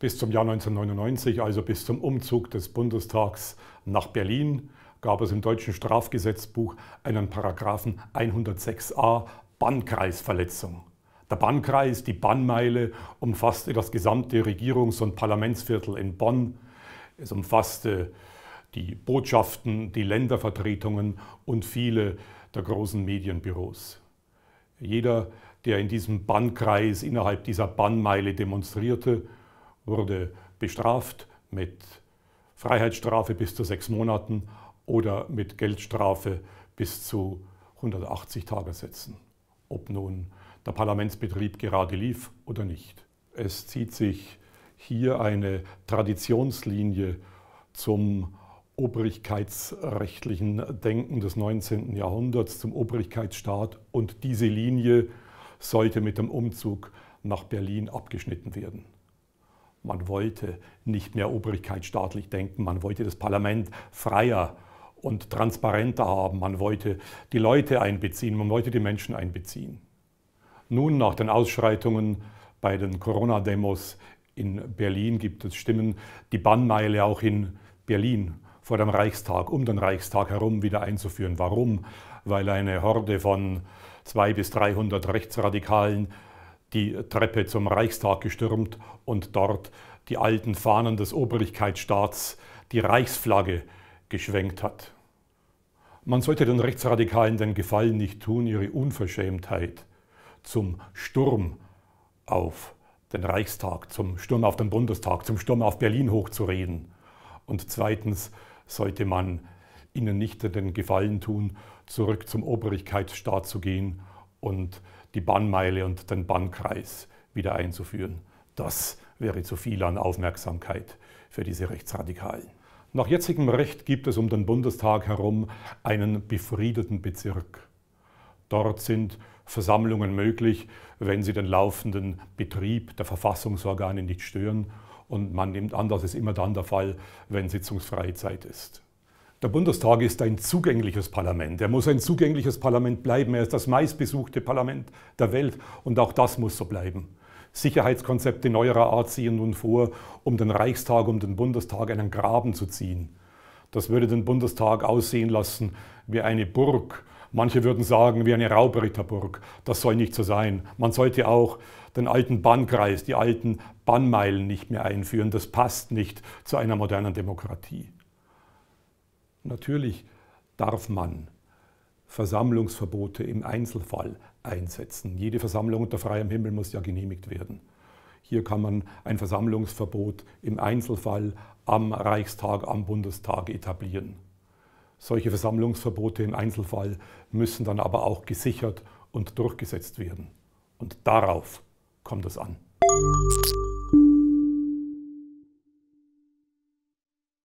Bis zum Jahr 1999, also bis zum Umzug des Bundestags nach Berlin, gab es im deutschen Strafgesetzbuch einen Paragraphen 106a Bannkreisverletzung. Der Bannkreis, die Bannmeile, umfasste das gesamte Regierungs- und Parlamentsviertel in Bonn. Es umfasste die Botschaften, die Ländervertretungen und viele der großen Medienbüros. Jeder, der in diesem Bannkreis innerhalb dieser Bannmeile demonstrierte, wurde bestraft mit Freiheitsstrafe bis zu sechs Monaten oder mit Geldstrafe bis zu 180 Tagessätzen, ob nun der Parlamentsbetrieb gerade lief oder nicht. Es zieht sich hier eine Traditionslinie zum obrigkeitsrechtlichen Denken des 19. Jahrhunderts, zum Obrigkeitsstaat und diese Linie sollte mit dem Umzug nach Berlin abgeschnitten werden. Man wollte nicht mehr obrigkeitsstaatlich denken, man wollte das Parlament freier und transparenter haben, man wollte die Leute einbeziehen, man wollte die Menschen einbeziehen. Nun, nach den Ausschreitungen bei den Corona-Demos in Berlin gibt es Stimmen, die Bannmeile auch in Berlin vor dem Reichstag, um den Reichstag herum wieder einzuführen. Warum? Weil eine Horde von 200 bis 300 Rechtsradikalen die Treppe zum Reichstag gestürmt und dort die alten Fahnen des Obrigkeitsstaats, die Reichsflagge, geschwenkt hat. Man sollte den Rechtsradikalen den Gefallen nicht tun, ihre Unverschämtheit zum Sturm auf den Reichstag, zum Sturm auf den Bundestag, zum Sturm auf Berlin hochzureden. Und zweitens sollte man ihnen nicht den Gefallen tun, zurück zum Obrigkeitsstaat zu gehen und die Bannmeile und den Bannkreis wieder einzuführen. Das wäre zu viel an Aufmerksamkeit für diese Rechtsradikalen. Nach jetzigem Recht gibt es um den Bundestag herum einen befriedeten Bezirk. Dort sind Versammlungen möglich, wenn sie den laufenden Betrieb der Verfassungsorgane nicht stören. Und man nimmt an, das ist immer dann der Fall, wenn Sitzungsfreie Zeit ist. Der Bundestag ist ein zugängliches Parlament. Er muss ein zugängliches Parlament bleiben. Er ist das meistbesuchte Parlament der Welt und auch das muss so bleiben. Sicherheitskonzepte neuerer Art ziehen nun vor, um den Reichstag, um den Bundestag einen Graben zu ziehen. Das würde den Bundestag aussehen lassen wie eine Burg. Manche würden sagen, wie eine Raubritterburg. Das soll nicht so sein. Man sollte auch den alten Bannkreis, die alten Bannmeilen nicht mehr einführen. Das passt nicht zu einer modernen Demokratie. Natürlich darf man Versammlungsverbote im Einzelfall einsetzen. Jede Versammlung unter freiem Himmel muss ja genehmigt werden. Hier kann man ein Versammlungsverbot im Einzelfall am Reichstag, am Bundestag etablieren. Solche Versammlungsverbote im Einzelfall müssen dann aber auch gesichert und durchgesetzt werden. Und darauf kommt es an.